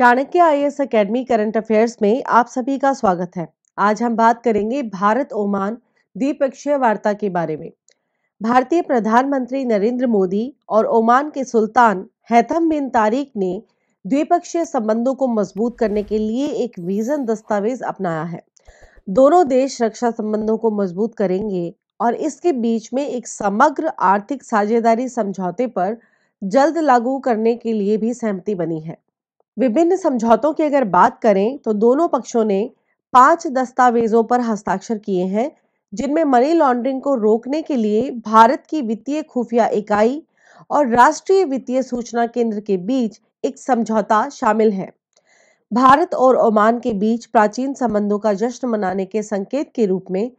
Chanakya I S academy current affairs में आप सभी का स्वागत है आज हम बात करेंगे भारत ओमान द्विपक्षीय वार्ता के बारे में भारतीय प्रधानमंत्री नरेंद्र मोदी और ओमान के सुल्तान हैथम बिन तारिक ने द्विपक्षीय संबंधों को मजबूत करने के लिए एक विजन दस्तावेज अपनाया है दोनों देश रक्षा संबंधों को मजबूत करेंगे और इसके बीच में एक समग्र आर्थिक साझेदारी समझौते पर जल्द लागू करने के लिए भी सहमति बनी है विभिन्न समझौतों की अगर बात करें तो दोनों पक्षों ने पांच दस्तावेजों पर हस्ताक्षर किए हैं जिनमें मनी लॉन्ड्रिंग को रोकने के लिए भारत की वित्तीय खुफिया इकाई और राष्ट्रीय वित्तीय सूचना केंद्र के बीच एक समझौता शामिल है भारत और ओमान के बीच प्राचीन संबंधों का जश्न मनाने के संकेत के रूप में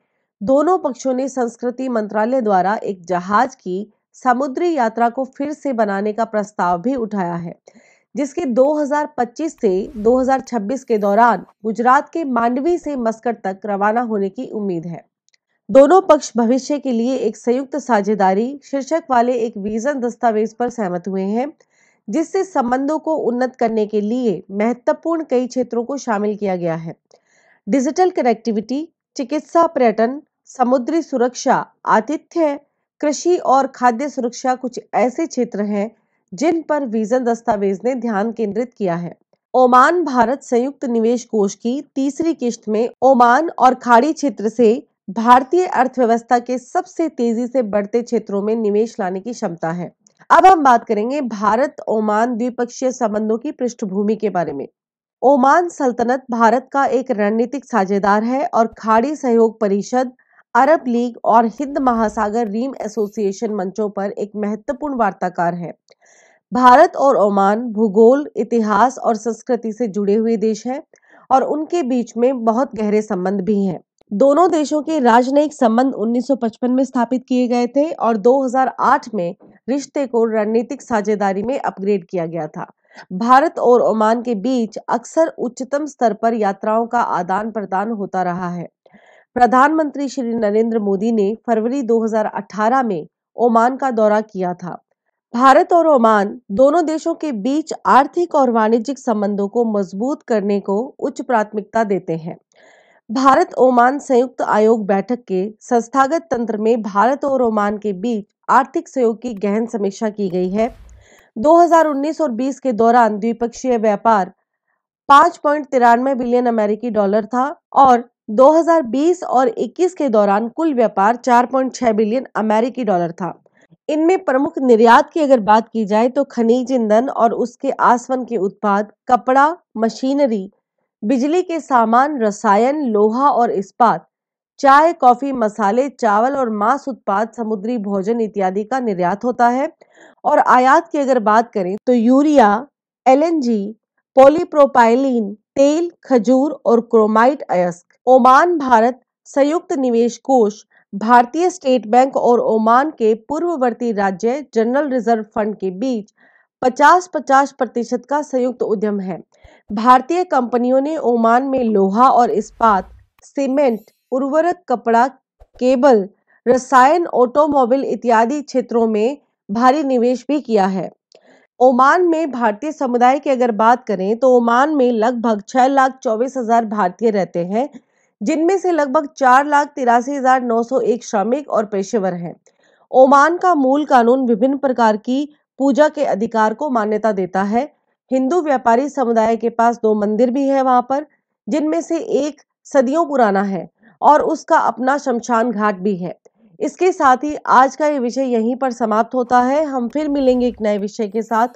दोनों पक्षों ने संस्कृति मंत्रालय द्वारा एक जहाज की समुद्री यात्रा को फिर से बनाने का प्रस्ताव भी उठाया है जिसके 2025 से 2026 के दौरान गुजरात के मांडवी से मस्कट तक रवाना होने की उम्मीद है दोनों पक्ष भविष्य के लिए एक संयुक्त साझेदारी शीर्षक वाले एक विजन दस्तावेज पर सहमत हुए हैं जिससे संबंधों को उन्नत करने के लिए महत्वपूर्ण कई क्षेत्रों को शामिल किया गया है डिजिटल कनेक्टिविटी चिकित्सा पर्यटन समुद्री सुरक्षा आतिथ्य कृषि और खाद्य सुरक्षा कुछ ऐसे क्षेत्र हैं जिन पर वीजा दस्तावेज ने ध्यान केंद्रित किया है ओमान भारत संयुक्त निवेश कोष की तीसरी किश्त में ओमान और खाड़ी क्षेत्र से भारतीय अर्थव्यवस्था के सबसे तेजी से बढ़ते क्षेत्रों में निवेश लाने की क्षमता है अब हम बात करेंगे भारत ओमान द्विपक्षीय संबंधों की पृष्ठभूमि के बारे में ओमान सल्तनत भारत का एक रणनीतिक साझेदार है और खाड़ी सहयोग परिषद अरब लीग और हिंद महासागर रीम एसोसिएशन मंचों पर एक महत्वपूर्ण वार्ताकार हैं भारत और ओमान भूगोल इतिहास और संस्कृति से जुड़े हुए देश हैं और उनके बीच में बहुत गहरे संबंध भी हैं दोनों देशों के राजनयिक संबंध 1955 में स्थापित किए गए थे और 2008 में रिश्ते को रणनीतिक साझेदारी में अपग्रेड किया गया था भारत और ओमान के बीच अक्सर उच्चतम स्तर पर यात्राओं का आदान प्रदान होता रहा है प्रधानमंत्री श्री नरेंद्र मोदी ने फरवरी 2018 में ओमान का दौरा किया था भारत और ओमान दोनों देशों के बीच आर्थिक और वाणिज्यिक संबंधों को मजबूत करने को उच्च प्राथमिकता देते हैं भारत ओमान संयुक्त आयोग बैठक के संस्थागत तंत्र में भारत और ओमान के बीच आर्थिक सहयोग की गहन समीक्षा की गई है 2019 और 20 के दौरान द्विपक्षीय व्यापार पांच पॉइंट तिरानवे बिलियन अमेरिकी डॉलर था और 2020 और 21 के दौरान कुल व्यापार 4.6 बिलियन अमेरिकी डॉलर था इनमें प्रमुख निर्यात की अगर बात की जाए तो खनिज ईंधन और उसके आसवन के उत्पाद कपड़ा मशीनरी बिजली के सामान रसायन लोहा और इस्पात चाय कॉफी मसाले चावल और मांस उत्पाद समुद्री भोजन इत्यादि का निर्यात होता है और आयात की अगर बात करें तो यूरिया एलएनजी पॉलीप्रोपाइलीन तेल खजूर और क्रोमाइट अयस्क ओमान भारत संयुक्त निवेश कोष भारतीय स्टेट बैंक और ओमान के पूर्ववर्ती राज्य जनरल रिजर्व फंड के बीच 50-50 प्रतिशत का संयुक्त उद्यम है भारतीय कंपनियों ने ओमान में लोहा और इस्पात सीमेंट उर्वरक कपड़ा केबल रसायन ऑटोमोबाइल इत्यादि क्षेत्रों में भारी निवेश भी किया है ओमान में भारतीय समुदाय की अगर बात करें तो ओमान में लगभग छः लाख चौबीस हज़ार भारतीय रहते हैं जिनमें से लगभग चार लाख तिरासी हज़ार नौ सौ एक श्रमिक और पेशेवर हैं ओमान का मूल कानून विभिन्न प्रकार की पूजा के अधिकार को मान्यता देता है हिंदू व्यापारी समुदाय के पास दो मंदिर भी है वहां पर जिनमें से एक सदियों पुराना है और उसका अपना शमशान घाट भी है इसके साथ ही आज का ये विषय यहीं पर समाप्त होता है हम फिर मिलेंगे एक नए विषय के साथ